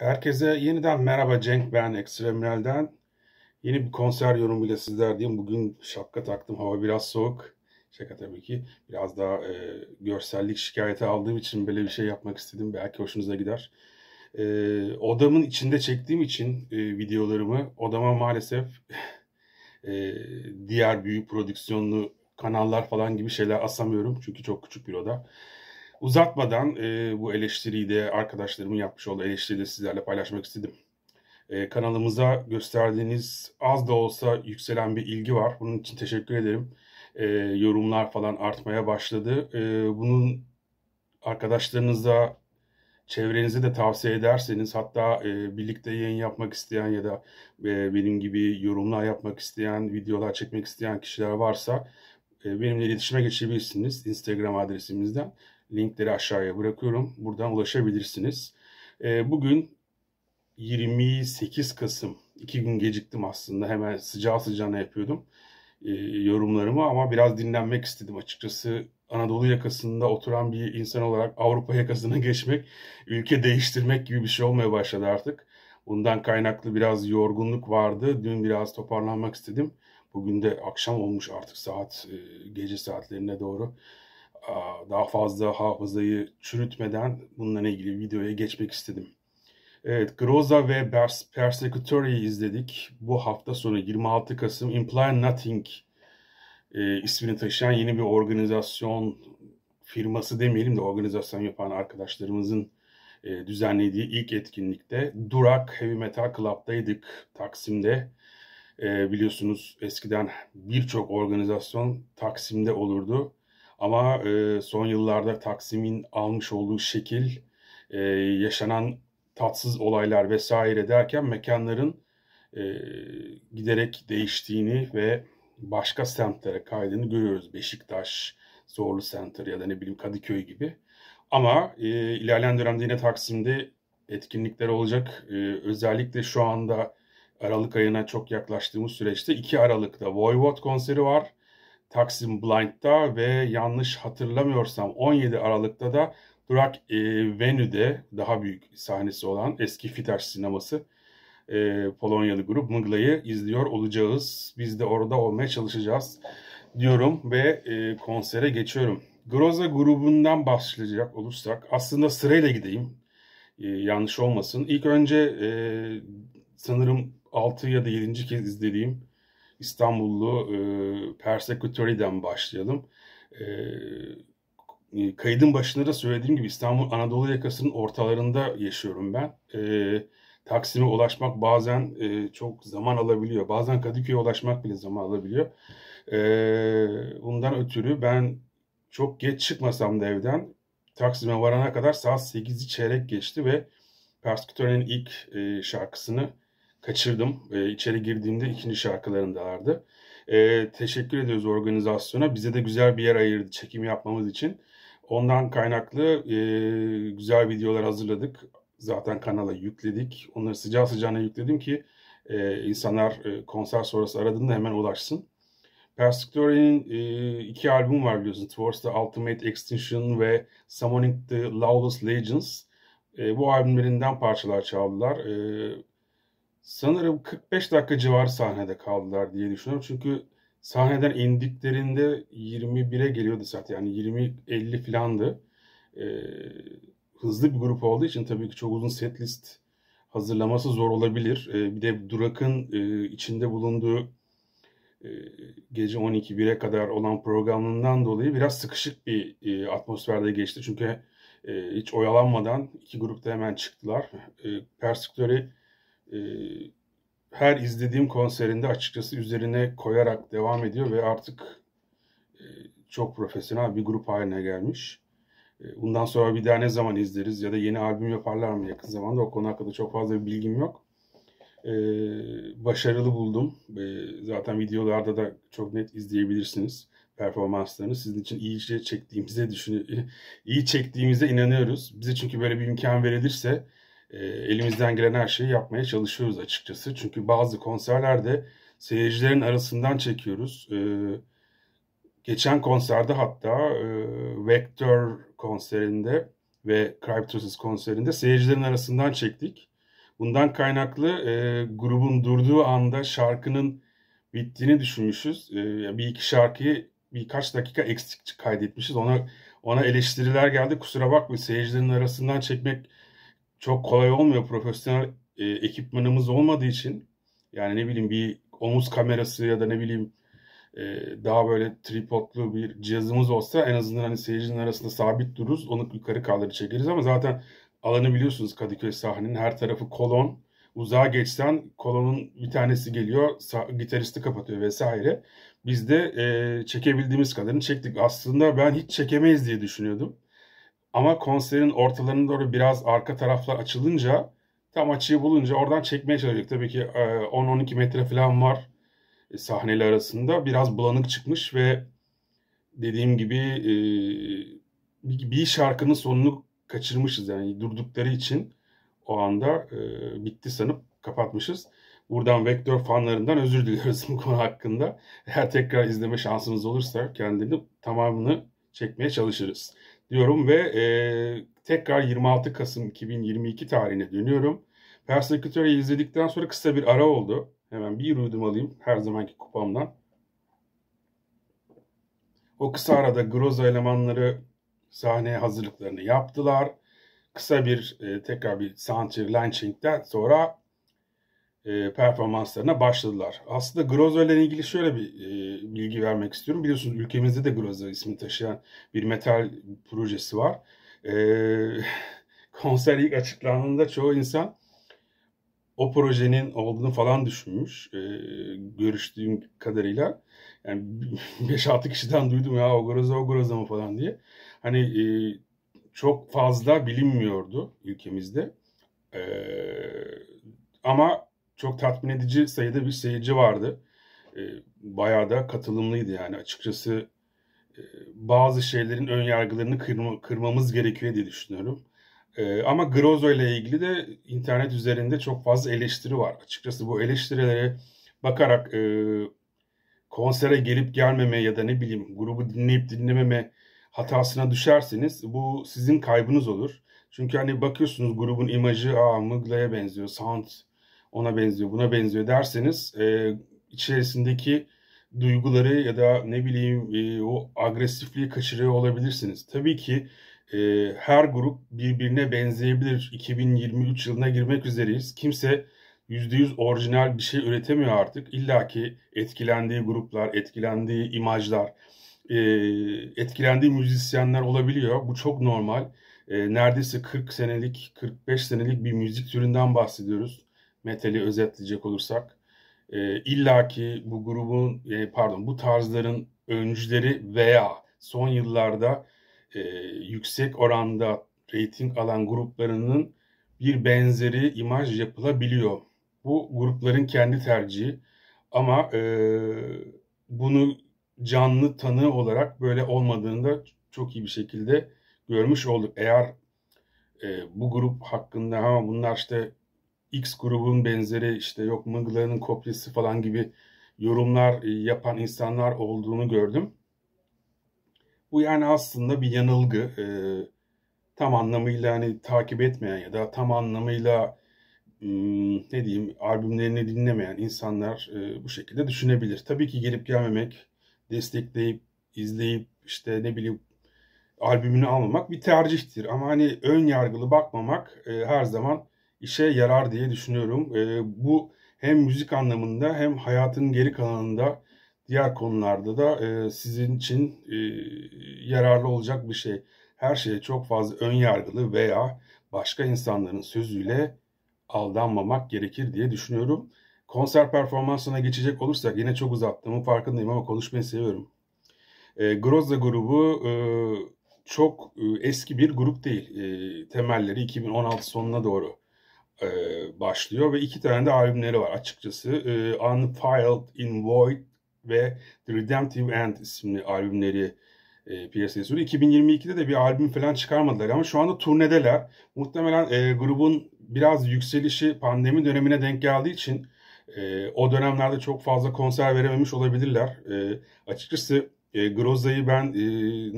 Herkese yeniden merhaba Cenk ben Ekstremrel'den. Yeni bir konser yorumuyla diyeyim Bugün şapka taktım hava biraz soğuk. Şaka tabii ki biraz daha e, görsellik şikayeti aldığım için böyle bir şey yapmak istedim. Belki hoşunuza gider. E, odamın içinde çektiğim için e, videolarımı odama maalesef e, diğer büyük prodüksiyonlu kanallar falan gibi şeyler asamıyorum. Çünkü çok küçük bir oda. Uzatmadan e, bu eleştiriyi de arkadaşlarımın yapmış olduğu eleştiriyi de sizlerle paylaşmak istedim. E, kanalımıza gösterdiğiniz az da olsa yükselen bir ilgi var. Bunun için teşekkür ederim. E, yorumlar falan artmaya başladı. E, bunun arkadaşlarınıza, çevrenize de tavsiye ederseniz hatta e, birlikte yayın yapmak isteyen ya da e, benim gibi yorumlar yapmak isteyen, videolar çekmek isteyen kişiler varsa e, benimle iletişime geçebilirsiniz Instagram adresimizden. Linkleri aşağıya bırakıyorum. Buradan ulaşabilirsiniz. E, bugün 28 Kasım. İki gün geciktim aslında. Hemen sıcağı sıcağına yapıyordum e, yorumlarımı ama biraz dinlenmek istedim açıkçası. Anadolu yakasında oturan bir insan olarak Avrupa yakasına geçmek, ülke değiştirmek gibi bir şey olmaya başladı artık. Bundan kaynaklı biraz yorgunluk vardı. Dün biraz toparlanmak istedim. Bugün de akşam olmuş artık saat e, gece saatlerine doğru daha fazla hafızayı çürütmeden bununla ilgili videoya geçmek istedim. Evet, Groza ve Persecutory'i izledik. Bu hafta sonu 26 Kasım Imply Nothing e, ismini taşıyan yeni bir organizasyon firması demeyelim de organizasyon yapan arkadaşlarımızın e, düzenlediği ilk etkinlikte Durak Heavy Metal Club'daydık Taksim'de. E, biliyorsunuz eskiden birçok organizasyon Taksim'de olurdu. Ama e, son yıllarda Taksim'in almış olduğu şekil, e, yaşanan tatsız olaylar vesaire derken mekanların e, giderek değiştiğini ve başka semtlere kaydığını görüyoruz. Beşiktaş, Zorlu Center ya da ne bileyim Kadıköy gibi. Ama e, ilerleyen dönemde yine Taksim'de etkinlikler olacak. E, özellikle şu anda Aralık ayına çok yaklaştığımız süreçte 2 Aralık'ta Voivod konseri var. Taksim Blind'da ve yanlış hatırlamıyorsam 17 Aralık'ta da Durak e, Venü'de daha büyük sahnesi olan eski Fitaş sineması e, Polonyalı grup Mıgla'yı izliyor olacağız. Biz de orada olmaya çalışacağız diyorum ve e, konsere geçiyorum. Groza grubundan başlayacak olursak aslında sırayla gideyim. E, yanlış olmasın. İlk önce e, sanırım 6 ya da 7. kez izlediğim İstanbullu e, Persekütöriden başlayalım. E, e, kaydın başında da söylediğim gibi İstanbul Anadolu yakasının ortalarında yaşıyorum ben. E, Taksim'e ulaşmak bazen e, çok zaman alabiliyor. Bazen Kadıköy'e ulaşmak bile zaman alabiliyor. E, bundan ötürü ben çok geç çıkmasam da evden Taksim'e varana kadar saat 8'i çeyrek geçti ve Persekütör'ün ilk e, şarkısını kaçırdım. E, içeri girdiğimde ikinci şarkılarını da vardı. E, teşekkür ediyoruz organizasyona. Bize de güzel bir yer ayırdı çekim yapmamız için. Ondan kaynaklı e, güzel videolar hazırladık. Zaten kanala yükledik. Onları sıcağı sıcağına yükledim ki e, insanlar e, konser sonrası aradığında hemen ulaşsın. Persiklore'nin e, iki albüm var biliyorsun. Towards the Ultimate Extinction ve Summoning the Lawless Legends. E, bu albümlerinden parçalar çaldılar. E, sanırım 45 dakika civarı sahnede kaldılar diye düşünüyorum. Çünkü sahneden indiklerinde 21'e geliyordu zaten. Yani 20-50 filandı. Ee, hızlı bir grup olduğu için tabii ki çok uzun set list hazırlaması zor olabilir. Ee, bir de Durak'ın e, içinde bulunduğu e, gece 12-1'e kadar olan programından dolayı biraz sıkışık bir e, atmosferde geçti. Çünkü e, hiç oyalanmadan iki grupta hemen çıktılar. E, ee, Persikleri e, her izlediğim konserinde açıkçası üzerine koyarak devam ediyor ve artık e, çok profesyonel bir grup haline gelmiş. E, bundan sonra bir daha ne zaman izleriz ya da yeni albüm yaparlar mı yakın zamanda o konu hakkında çok fazla bir bilgim yok. E, başarılı buldum. E, zaten videolarda da çok net izleyebilirsiniz performanslarını. Sizin için iyice şey çektiğimize düşün iyi çektiğimize inanıyoruz. Bize çünkü böyle bir imkan verilirse e, elimizden gelen her şeyi yapmaya çalışıyoruz açıkçası. Çünkü bazı konserlerde seyircilerin arasından çekiyoruz. E, geçen konserde hatta e, Vector konserinde ve Cryptosis konserinde seyircilerin arasından çektik. Bundan kaynaklı e, grubun durduğu anda şarkının bittiğini düşünmüşüz. E, bir iki şarkıyı birkaç dakika eksik kaydetmişiz. Ona ona eleştiriler geldi. Kusura bakmayın seyircilerin arasından çekmek çok kolay olmuyor. Profesyonel e, ekipmanımız olmadığı için yani ne bileyim bir omuz kamerası ya da ne bileyim e, daha böyle tripodlu bir cihazımız olsa en azından hani seyircinin arasında sabit dururuz. Onu yukarı kaldırı çekeriz ama zaten alanı biliyorsunuz Kadıköy sahnenin her tarafı kolon. Uzağa geçsen kolonun bir tanesi geliyor, gitaristi kapatıyor vesaire. Biz de e, çekebildiğimiz kadarını çektik. Aslında ben hiç çekemeyiz diye düşünüyordum. Ama konserin ortalarına doğru biraz arka taraflar açılınca tam açıyı bulunca oradan çekmeye çalışacak. Tabii ki 10-12 e, metre falan var e, sahneler arasında. Biraz bulanık çıkmış ve dediğim gibi e, bir şarkının sonunu kaçırmışız. Yani durdukları için o anda bitti sanıp kapatmışız. Buradan Vektör fanlarından özür diliyoruz bu konu hakkında. Eğer tekrar izleme şansımız olursa kendini tamamını çekmeye çalışırız diyorum ve e, tekrar 26 Kasım 2022 tarihine dönüyorum. Persekütör'ü izledikten sonra kısa bir ara oldu. Hemen bir yudum alayım her zamanki kupamdan. O kısa arada Groza elemanları sahneye hazırlıklarını yaptılar. Kısa bir e, tekrar bir Sanchi Lynching'den sonra e, performanslarına başladılar. Aslında Groza ile ilgili şöyle bir e, bilgi vermek istiyorum. Biliyorsunuz ülkemizde de Groza ismini taşıyan bir metal projesi var. E, konser ilk açıklandığında çoğu insan o projenin olduğunu falan düşünmüş. E, görüştüğüm kadarıyla. Yani 5-6 kişiden duydum ya o Groza o Groza mı falan diye. Hani e, çok fazla bilinmiyordu ülkemizde. E, ama çok tatmin edici sayıda bir seyirci vardı. E, bayağı da katılımlıydı yani açıkçası e, bazı şeylerin ön yargılarını kırma, kırmamız gerekiyor diye düşünüyorum. E, ama Grozo ile ilgili de internet üzerinde çok fazla eleştiri var. Açıkçası bu eleştirilere bakarak e, konsere gelip gelmeme ya da ne bileyim grubu dinleyip dinlememe hatasına düşerseniz bu sizin kaybınız olur. Çünkü hani bakıyorsunuz grubun imajı aa Mıgla'ya benziyor, Sound ona benziyor, buna benziyor derseniz e, içerisindeki duyguları ya da ne bileyim e, o agresifliği kaçırıyor olabilirsiniz. Tabii ki e, her grup birbirine benzeyebilir. 2023 yılına girmek üzereyiz. Kimse %100 orijinal bir şey üretemiyor artık. İlla ki etkilendiği gruplar, etkilendiği imajlar, e, etkilendiği müzisyenler olabiliyor. Bu çok normal. E, neredeyse 40 senelik, 45 senelik bir müzik türünden bahsediyoruz metali özetleyecek olursak e, illaki bu grubun e, pardon bu tarzların öncüleri veya son yıllarda e, yüksek oranda reyting alan gruplarının bir benzeri imaj yapılabiliyor. Bu grupların kendi tercihi ama e, bunu canlı tanığı olarak böyle olmadığını da çok iyi bir şekilde görmüş olduk. Eğer e, bu grup hakkında ha bunlar işte X grubun benzeri işte yok Mıglar'ın kopyası falan gibi yorumlar e, yapan insanlar olduğunu gördüm. Bu yani aslında bir yanılgı. E, tam anlamıyla hani takip etmeyen ya da tam anlamıyla ıı, ne diyeyim albümlerini dinlemeyen insanlar e, bu şekilde düşünebilir. Tabii ki gelip gelmemek, destekleyip, izleyip işte ne bileyim albümünü almamak bir tercihtir. Ama hani ön yargılı bakmamak e, her zaman işe yarar diye düşünüyorum. E, bu hem müzik anlamında hem hayatın geri kalanında diğer konularda da e, sizin için e, yararlı olacak bir şey. Her şeye çok fazla ön yargılı veya başka insanların sözüyle aldanmamak gerekir diye düşünüyorum. Konser performansına geçecek olursak yine çok uzattım farkındayım ama konuşmayı seviyorum. E, ee, Grozda grubu e, çok e, eski bir grup değil. E, temelleri 2016 sonuna doğru e, başlıyor ve iki tane de albümleri var açıkçası. E, Unfiled in Void ve The Redemptive End isimli albümleri e, piyasaya sürdü. 2022'de de bir albüm falan çıkarmadılar ama şu anda turnedeler. Muhtemelen e, grubun biraz yükselişi pandemi dönemine denk geldiği için e, o dönemlerde çok fazla konser verememiş olabilirler. E, açıkçası e, Groza'yı ben e,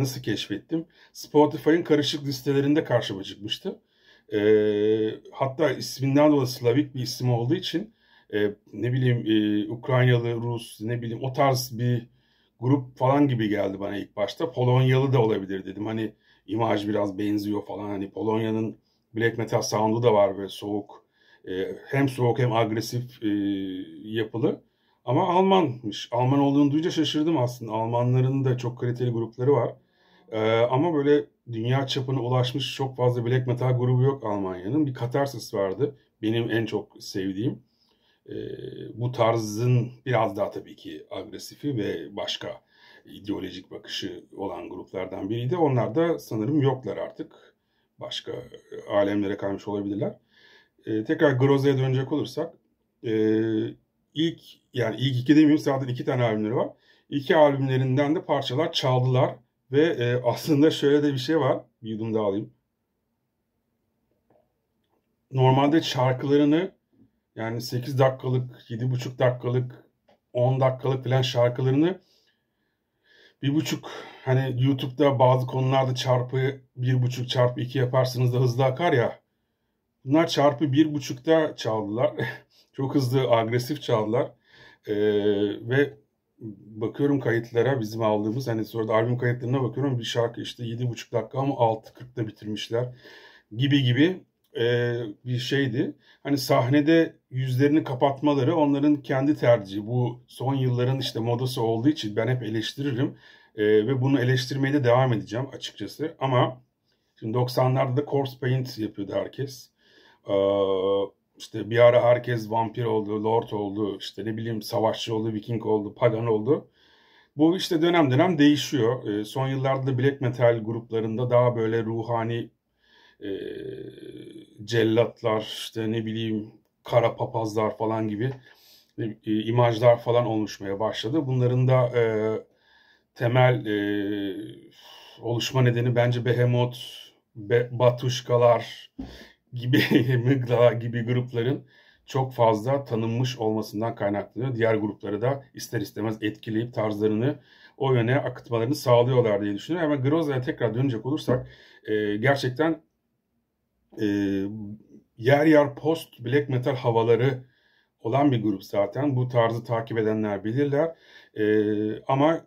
nasıl keşfettim? Spotify'ın karışık listelerinde karşıma çıkmıştı. E, hatta isminden dolayı Slavik bir isim olduğu için e, ne bileyim e, Ukraynalı, Rus ne bileyim o tarz bir grup falan gibi geldi bana ilk başta. Polonyalı da olabilir dedim. Hani imaj biraz benziyor falan. Hani Polonya'nın black metal sound'u da var ve soğuk. E, hem soğuk hem agresif e, yapılı. Ama Almanmış. Alman olduğunu duyunca şaşırdım aslında. Almanların da çok kaliteli grupları var. Ee, ama böyle dünya çapına ulaşmış çok fazla black metal grubu yok Almanya'nın. Bir Katarsis vardı. Benim en çok sevdiğim. Ee, bu tarzın biraz daha tabii ki agresifi ve başka ideolojik bakışı olan gruplardan biriydi. Onlar da sanırım yoklar artık. Başka e, alemlere kaymış olabilirler. Ee, tekrar Groze'ye dönecek olursak e, ilk yani ilk iki demeyeyim zaten iki tane albümleri var. İki albümlerinden de parçalar çaldılar ve e, aslında şöyle de bir şey var. Bir yudum daha alayım. Normalde şarkılarını yani 8 dakikalık, 7,5 dakikalık, 10 dakikalık falan şarkılarını bir buçuk hani YouTube'da bazı konularda çarpı bir buçuk çarpı iki yaparsınız da hızlı akar ya. Bunlar çarpı bir buçukta çaldılar. Çok hızlı agresif çaldılar. Ee, ve bakıyorum kayıtlara bizim aldığımız hani sonra da albüm kayıtlarına bakıyorum bir şarkı işte 7,5 dakika ama 6.40'da bitirmişler gibi gibi e, bir şeydi. Hani sahnede yüzlerini kapatmaları onların kendi tercihi. Bu son yılların işte modası olduğu için ben hep eleştiririm e, ve bunu eleştirmeye de devam edeceğim açıkçası. Ama şimdi 90'larda da corpse paint yapıyordu herkes. Ee, işte bir ara herkes vampir oldu, lord oldu, işte ne bileyim savaşçı oldu, viking oldu, pagan oldu. Bu işte dönem dönem değişiyor. E, son yıllarda da black metal gruplarında daha böyle ruhani e, cellatlar, işte ne bileyim kara papazlar falan gibi e, e imajlar falan oluşmaya başladı. Bunların da e, temel e, oluşma nedeni bence Behemoth, Be, Batuşkalar, gibi Mıgdala gibi grupların çok fazla tanınmış olmasından kaynaklanıyor. Diğer grupları da ister istemez etkileyip tarzlarını o yöne akıtmalarını sağlıyorlar diye düşünüyorum. Ama Groza'ya tekrar dönecek olursak e, gerçekten e, yer yer post black metal havaları olan bir grup zaten. Bu tarzı takip edenler bilirler. E, ama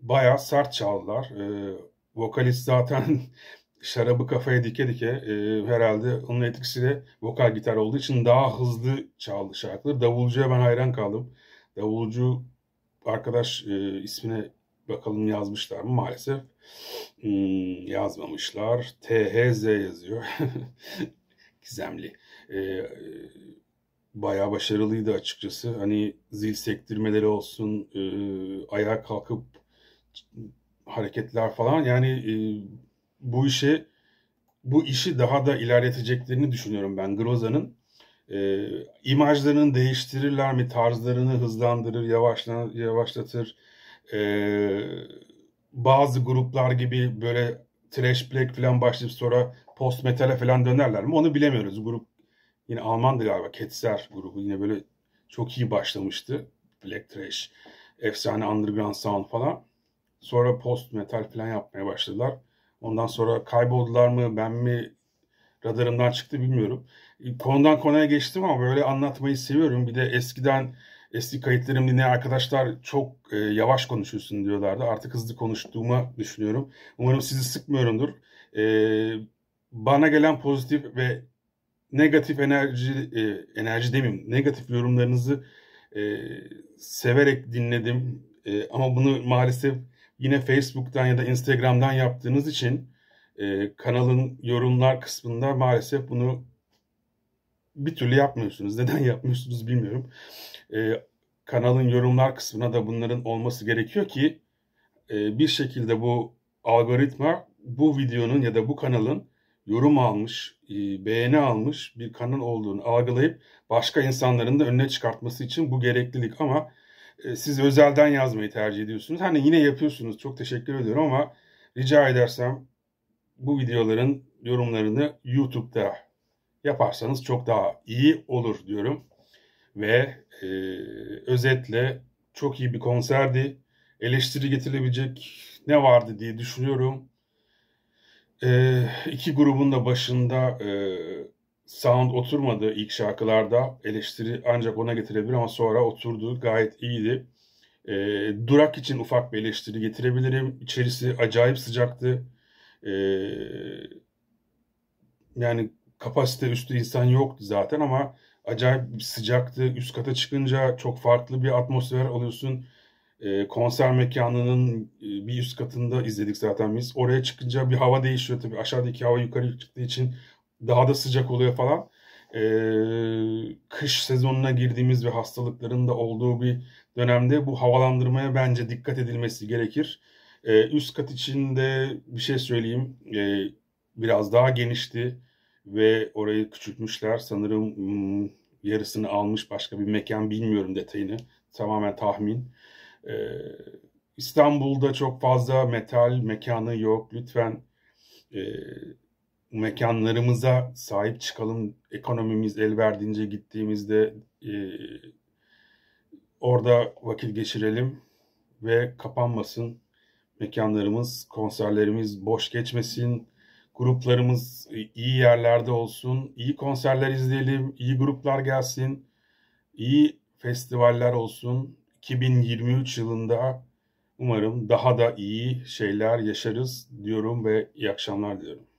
bayağı sert çaldılar. E, vokalist zaten şarabı kafaya dike dike e, herhalde onun etkisiyle vokal gitar olduğu için daha hızlı çaldı şarkıları. Davulcuya ben hayran kaldım. Davulcu arkadaş e, ismine bakalım yazmışlar mı maalesef. Hmm, yazmamışlar. THZ yazıyor. Gizemli. E, bayağı başarılıydı açıkçası. Hani zil sektirmeleri olsun, e, ayağa kalkıp hareketler falan yani e, bu işi bu işi daha da ilerleteceklerini düşünüyorum ben Groza'nın. E, imajlarını değiştirirler mi? Tarzlarını hızlandırır, yavaşla, yavaşlatır. E, bazı gruplar gibi böyle trash black falan başlayıp sonra post metal'e falan dönerler mi? Onu bilemiyoruz. Grup yine Alman'dı galiba. Ketzer grubu yine böyle çok iyi başlamıştı. Black trash, efsane underground sound falan. Sonra post metal falan yapmaya başladılar. Ondan sonra kayboldular mı ben mi radarımdan çıktı bilmiyorum. E, konudan konuya geçtim ama böyle anlatmayı seviyorum. Bir de eskiden eski kayıtlarım dinleyen arkadaşlar çok e, yavaş konuşuyorsun diyorlardı. Artık hızlı konuştuğumu düşünüyorum. Umarım sizi sıkmıyorumdur. E, bana gelen pozitif ve negatif enerji e, enerji demeyeyim negatif yorumlarınızı e, severek dinledim. E, ama bunu maalesef yine Facebook'tan ya da Instagram'dan yaptığınız için e, kanalın yorumlar kısmında maalesef bunu bir türlü yapmıyorsunuz. Neden yapmıyorsunuz bilmiyorum. E, kanalın yorumlar kısmına da bunların olması gerekiyor ki e, bir şekilde bu algoritma bu videonun ya da bu kanalın yorum almış, e, beğeni almış bir kanal olduğunu algılayıp başka insanların da önüne çıkartması için bu gereklilik ama e, siz özelden yazmayı tercih ediyorsunuz. Hani yine yapıyorsunuz. Çok teşekkür ediyorum ama rica edersem bu videoların yorumlarını YouTube'da yaparsanız çok daha iyi olur diyorum. Ve e, özetle çok iyi bir konserdi. Eleştiri getirilebilecek ne vardı diye düşünüyorum. E, iki grubun da başında e, sound oturmadı ilk şarkılarda. Eleştiri ancak ona getirebilir ama sonra oturdu. Gayet iyiydi. E, Durak için ufak bir eleştiri getirebilirim. İçerisi acayip sıcaktı. E, yani kapasite üstü insan yoktu zaten ama acayip sıcaktı. Üst kata çıkınca çok farklı bir atmosfer alıyorsun. E, konser mekanının e, bir üst katında izledik zaten biz. Oraya çıkınca bir hava değişiyor tabii. Aşağıdaki hava yukarı çıktığı için daha da sıcak oluyor falan. Ee, kış sezonuna girdiğimiz ve hastalıkların da olduğu bir dönemde bu havalandırmaya bence dikkat edilmesi gerekir. Ee, üst kat için de bir şey söyleyeyim. Ee, biraz daha genişti ve orayı küçültmüşler. Sanırım hmm, yarısını almış başka bir mekan bilmiyorum detayını. Tamamen tahmin. Ee, İstanbul'da çok fazla metal mekanı yok. Lütfen e, mekanlarımıza sahip çıkalım. Ekonomimiz el verdiğince gittiğimizde e, orada vakit geçirelim ve kapanmasın. Mekanlarımız, konserlerimiz boş geçmesin. Gruplarımız iyi yerlerde olsun. İyi konserler izleyelim, iyi gruplar gelsin. iyi festivaller olsun. 2023 yılında umarım daha da iyi şeyler yaşarız diyorum ve iyi akşamlar diyorum.